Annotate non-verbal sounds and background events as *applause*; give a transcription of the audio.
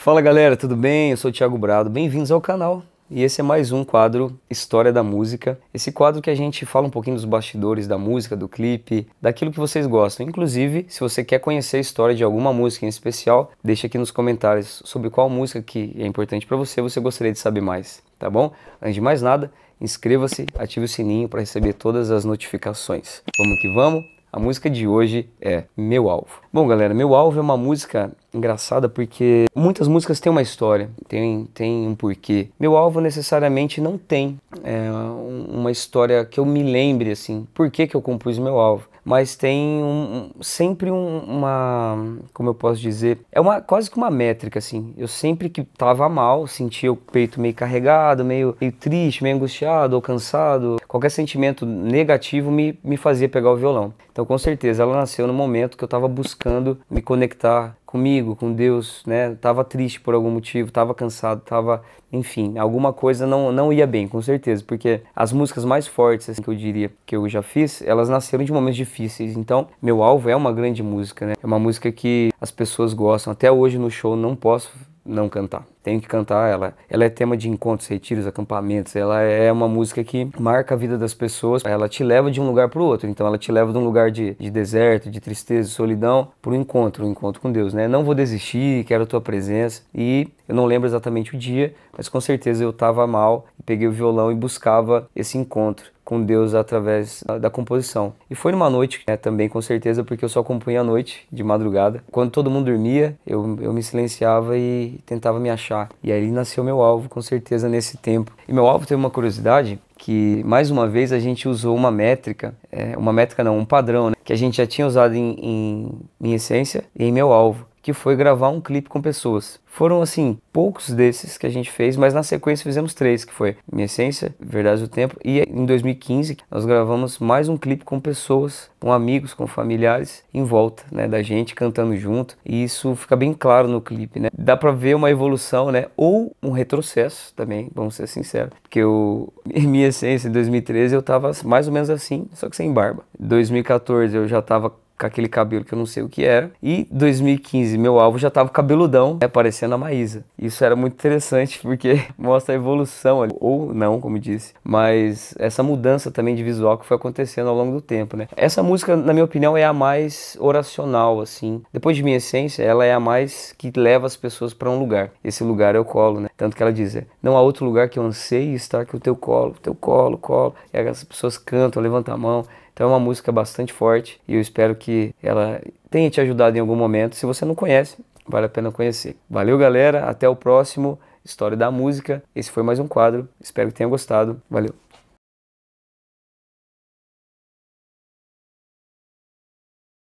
Fala galera, tudo bem? Eu sou o Thiago Brado, bem-vindos ao canal. E esse é mais um quadro História da Música. Esse quadro que a gente fala um pouquinho dos bastidores da música, do clipe, daquilo que vocês gostam. Inclusive, se você quer conhecer a história de alguma música em especial, deixa aqui nos comentários sobre qual música que é importante para você, você gostaria de saber mais, tá bom? Antes de mais nada, inscreva-se, ative o sininho para receber todas as notificações. Vamos que vamos! A música de hoje é Meu Alvo. Bom, galera, Meu Alvo é uma música engraçada porque muitas músicas têm uma história, tem, tem um porquê. Meu Alvo necessariamente não tem é, uma história que eu me lembre, assim, por que, que eu compus Meu Alvo. Mas tem um, um, sempre um, uma, como eu posso dizer, é uma quase que uma métrica, assim. Eu sempre que tava mal, sentia o peito meio carregado, meio, meio triste, meio angustiado ou cansado, qualquer sentimento negativo me, me fazia pegar o violão. Então, com certeza, ela nasceu no momento que eu estava buscando me conectar comigo, com Deus, né? Tava triste por algum motivo, tava cansado, tava, enfim, alguma coisa não, não ia bem, com certeza, porque as músicas mais fortes assim, que eu diria que eu já fiz, elas nasceram de momentos difíceis. Então, meu alvo é uma grande música, né? É uma música que as pessoas gostam. Até hoje no show não posso não cantar. Tenho que cantar ela. Ela é tema de encontros, retiros, acampamentos. Ela é uma música que marca a vida das pessoas. Ela te leva de um lugar para o outro. Então ela te leva de um lugar de, de deserto, de tristeza, de solidão, para um encontro, um encontro com Deus, né? Não vou desistir, quero a tua presença. E eu não lembro exatamente o dia, mas com certeza eu estava mal, peguei o violão e buscava esse encontro com Deus através da, da composição. E foi numa noite né, também, com certeza, porque eu só compunha à noite, de madrugada. Quando todo mundo dormia, eu, eu me silenciava e tentava me achar. E aí nasceu meu alvo, com certeza, nesse tempo. E meu alvo teve uma curiosidade, que mais uma vez a gente usou uma métrica, é, uma métrica não, um padrão, né, que a gente já tinha usado em, em Minha Essência e em Meu Alvo que foi gravar um clipe com pessoas. Foram, assim, poucos desses que a gente fez, mas na sequência fizemos três, que foi Minha Essência, Verdade do Tempo, e em 2015 nós gravamos mais um clipe com pessoas, com amigos, com familiares, em volta, né, da gente, cantando junto, e isso fica bem claro no clipe, né. Dá pra ver uma evolução, né, ou um retrocesso também, vamos ser sinceros, porque eu, *laughs* Minha Essência, em 2013, eu tava mais ou menos assim, só que sem barba. 2014 eu já tava com aquele cabelo que eu não sei o que era. E 2015, meu alvo já tava cabeludão, né, parecendo a Maísa. Isso era muito interessante *laughs* porque mostra a evolução ali, ou não, como disse, mas essa mudança também de visual que foi acontecendo ao longo do tempo, né? Essa música, na minha opinião, é a mais oracional, assim. Depois de minha essência, ela é a mais que leva as pessoas para um lugar. Esse lugar é o colo, né? Tanto que ela diz: é, "Não há outro lugar que eu anseie estar que o teu colo, teu colo, colo". E as pessoas cantam, levantam a mão. Então é uma música bastante forte e eu espero que que ela tenha te ajudado em algum momento. Se você não conhece, vale a pena conhecer. Valeu, galera. Até o próximo História da Música. Esse foi mais um quadro. Espero que tenham gostado. Valeu.